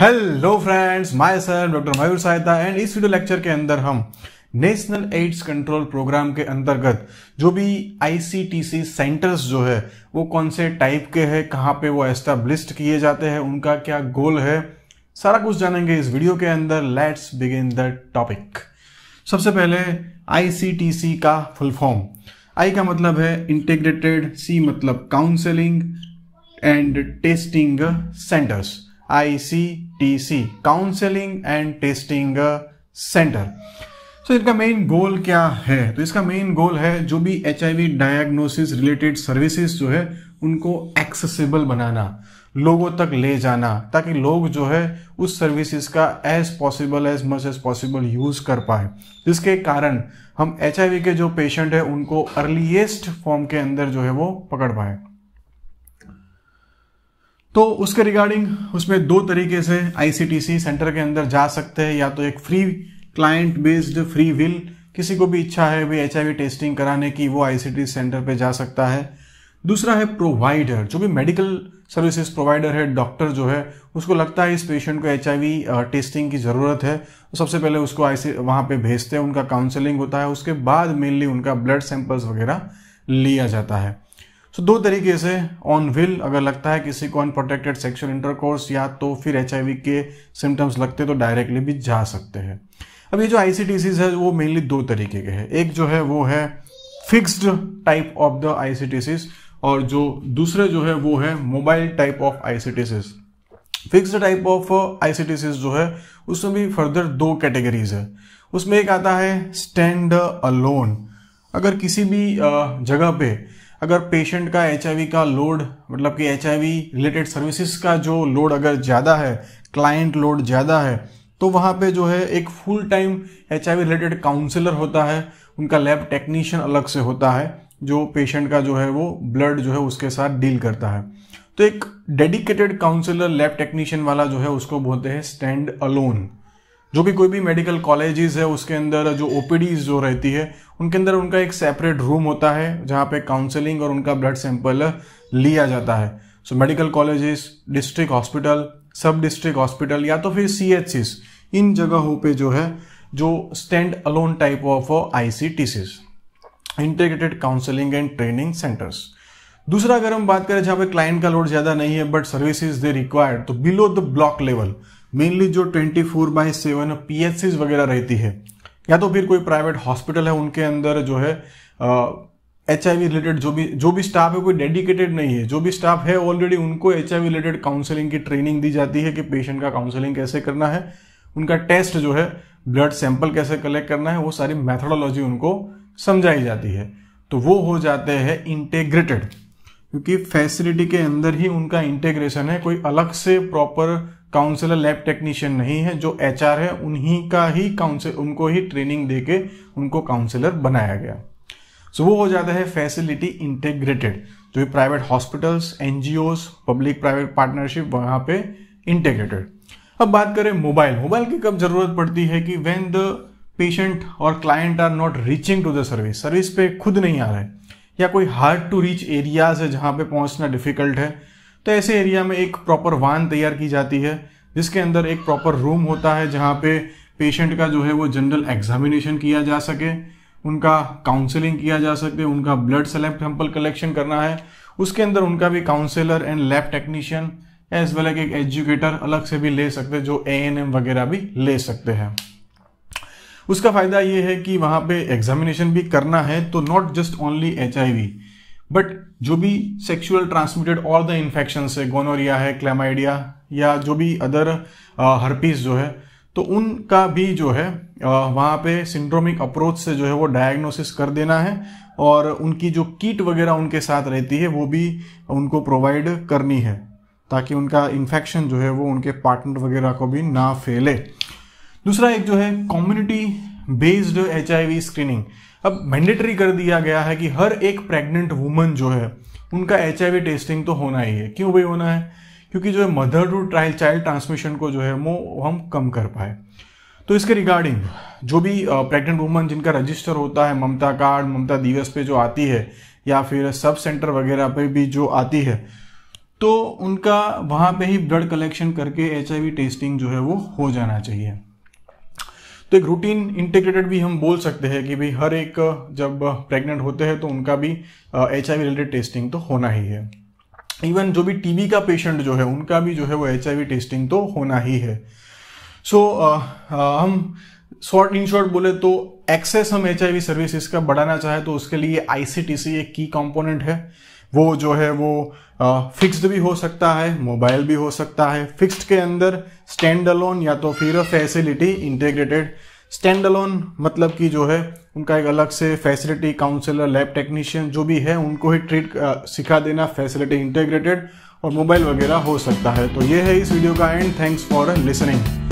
hello friends my sir doctor Mayur सहायता and इस video lecture के अंदर हम नेशनल एड्स कंट्रोल प्रोग्राम के अंतर्गत जो भी आईसीटीसी सेंटर्स जो है वो कौन से टाइप के हैं कहाँ पे वो एस्टेब्लिस्ट किए जाते हैं उनका क्या गोल है सारा कुछ जानेंगे इस वीडियो के अंदर लेट्स बिगिन द टॉपिक सबसे पहले आईसीटीसी का फुल फॉर्म आई का मतलब है इंटीग्रेटेड सी मतलब counselling and testing centres I C TC counselling and testing centre so इनका मेन गोल क्या है तो इसका मेन गोल है जो भी एच डायग्नोसिस रिलेटेड सर्विसेज जो है उनको एक्सेसिबल बनाना लोगों तक ले जाना ताकि लोग जो है उस सर्विसेज का as possible as much as possible use कर पाए जिसके कारण हम एच के जो पेशेंट है उनको अर्लीएस्ट फॉर्म के अंदर जो है वो पकड़ पाए तो उसके रिगार्डिंग उसमें दो तरीके से आईसीटीसी सेंटर के अंदर जा सकते हैं या तो एक free client based free will किसी को भी इच्छा है भाई एच टेस्टिंग कराने की वो आई सेंटर पर जा सकता है दूसरा है प्रोवाइडर जो भी मेडिकल सर्विसेज प्रोवाइडर है डॉक्टर जो है उसको लगता है इस पेशेंट को एच टेस्टिंग की ज़रूरत है तो सबसे पहले उसको आई सी वहाँ पर भेजते हैं उनका काउंसलिंग होता है उसके बाद मेनली उनका ब्लड सैंपल्स वगैरह लिया जाता है सो so, दो तरीके से ऑन विल अगर लगता है किसी को अनप्रोटेक्टेड सेक्सुअल इंटरकोर्स या तो फिर एच के सिम्टम्स लगते हैं तो डायरेक्टली भी जा सकते हैं अब ये जो आई है वो मेनली दो तरीके के हैं एक जो है वो है fixed type of the I और जो दूसरे जो है वो है mobile type of I fixed type of I जो है उसमें भी फर्दर दो कैटेगरीज है उसमें एक आता है स्टैंड अलोन अगर किसी भी जगह पे अगर पेशेंट का एच का लोड मतलब कि एच रिलेटेड सर्विसेज का जो लोड अगर ज़्यादा है क्लाइंट लोड ज़्यादा है तो वहाँ पे जो है एक full time H related counsellor होता है उनका लैब टेक्नीशियन अलग से होता है जो पेशेंट का जो है वो ब्लड जो है उसके साथ डील करता है तो एक डेडिकेटेड काउंसलर लैब टेक्नीशियन वाला जो है उसको बोलते हैं स्टैंड अलोन जो भी कोई भी मेडिकल कॉलेजेस है उसके अंदर जो ओपीडीज जो रहती है उनके अंदर उनका एक सेपरेट रूम होता है जहाँ पे काउंसलिंग और उनका ब्लड सैंपल लिया जाता है so medical colleges district hospital सब डिस्ट्रिक्ट हॉस्पिटल या तो फिर सी एच इन जगहों पे जो है जो stand alone type of I C T Cs integrated counselling and training centres दूसरा अगर हम बात करें जहाँ पे क्लाइंट का लोड ज़्यादा नहीं है बट सर्विसेज दे रिक्वायर्ड तो below the block level mainly जो 24 फोर बाई सेवन पी वगैरह रहती है या तो फिर कोई प्राइवेट हॉस्पिटल है उनके अंदर जो है एच आई रिलेटेड जो भी जो भी स्टाफ है कोई डेडिकेटेड नहीं है जो भी स्टाफ है ऑलरेडी उनको एच आई रिलेटेड काउंसलिंग की ट्रेनिंग दी जाती है कि पेशेंट का काउंसलिंग कैसे करना है उनका टेस्ट जो है ब्लड सैंपल कैसे कलेक्ट करना है वो सारी मैथडोलॉजी उनको समझाई जाती है तो वो हो जाते हैं इंटेग्रेटेड क्योंकि फैसिलिटी के अंदर ही उनका इंटेग्रेशन है कोई अलग से प्रॉपर काउंसलर लैब टेक्नीशियन नहीं है जो एच है उन्हीं का ही काउंसिल उनको ही ट्रेनिंग दे के उनको काउंसलर बनाया गया सो so, वो हो जाता है फैसिलिटी इंटेग्रेटेड तो ये private hospitals and public private partnership वहाँ पे इंटेग्रेटेड अब बात करें मोबाइल मोबाइल की कब जरूरत पड़ती है कि वेन द पेशेंट और client are not reaching to the service service पे खुद नहीं आ रहे या कोई हार्ड टू रीच एरियाज है जहाँ पे पहुँचना डिफिकल्ट है तो ऐसे एरिया में एक प्रॉपर वान तैयार की जाती है जिसके अंदर एक प्रॉपर रूम होता है जहाँ पे पेशेंट का जो है वो जनरल एग्जामिनेशन किया जा सके उनका काउंसलिंग किया जा सके उनका ब्लड सेलेब सैंपल कलेक्शन करना है उसके अंदर उनका भी counsellor and lab technician as well एक एजुकेटर अलग से भी ले सकते जो ए एन एम वगैरह भी ले सकते हैं उसका फायदा ये है कि वहाँ पे एग्जामिनेशन भी करना है तो not just only H I V but जो भी सेक्सुअल ट्रांसमिटेड और द इन्फेक्शन है गोनोरिया है क्लेमाइडिया या जो भी अदर हर्पीज uh, जो है तो उनका भी जो है uh, वहाँ पे सिंड्रोमिक अप्रोच से जो है वो डायग्नोसिस कर देना है और उनकी जो कीट वगैरह उनके साथ रहती है वो भी उनको प्रोवाइड करनी है ताकि उनका इन्फेक्शन जो है वो उनके पार्टनर वगैरह को भी ना फैले दूसरा एक जो है कम्युनिटी बेस्ड एच स्क्रीनिंग अब मैंडेटरी कर दिया गया है कि हर एक प्रेग्नेंट वुमन जो है उनका एच टेस्टिंग तो होना ही है क्यों भाई होना है क्योंकि जो है mother to trial child transmission को जो है वो हम कम कर पाए तो इसके रिगार्डिंग जो भी प्रेग्नेंट वुमन जिनका रजिस्टर होता है ममता कार्ड ममता दिवस पे जो आती है या फिर सब सेंटर वगैरह पे भी जो आती है तो उनका वहाँ पे ही ब्लड कलेक्शन करके एच टेस्टिंग जो है वो हो जाना चाहिए तो एक रूटीन इंटीग्रेटेड भी हम बोल सकते हैं कि भाई हर एक जब प्रेग्नेंट होते हैं तो उनका भी एच आई रिलेटेड टेस्टिंग तो होना ही है इवन जो भी टीबी का पेशेंट जो है उनका भी जो है वो एच टेस्टिंग तो होना ही है सो so, हम शॉर्ट इन शॉर्ट बोले तो एक्सेस हम एच आई सर्विसेज का बढ़ाना चाहे तो उसके लिए आईसीटीसी एक की कंपोनेंट है वो जो है वो फिक्स्ड भी हो सकता है मोबाइल भी हो सकता है फिक्स्ड के अंदर स्टैंड अलोन या तो फिर फैसिलिटी इंटीग्रेटेड स्टैंड अलोन मतलब कि जो है उनका एक अलग से फैसिलिटी काउंसलर लैब टेक्नीशियन जो भी है उनको ही ट्रीट सिखा देना फैसिलिटी इंटीग्रेटेड और मोबाइल वगैरह हो सकता है तो ये है इस वीडियो का एंड थैंक्स फॉर लिसनिंग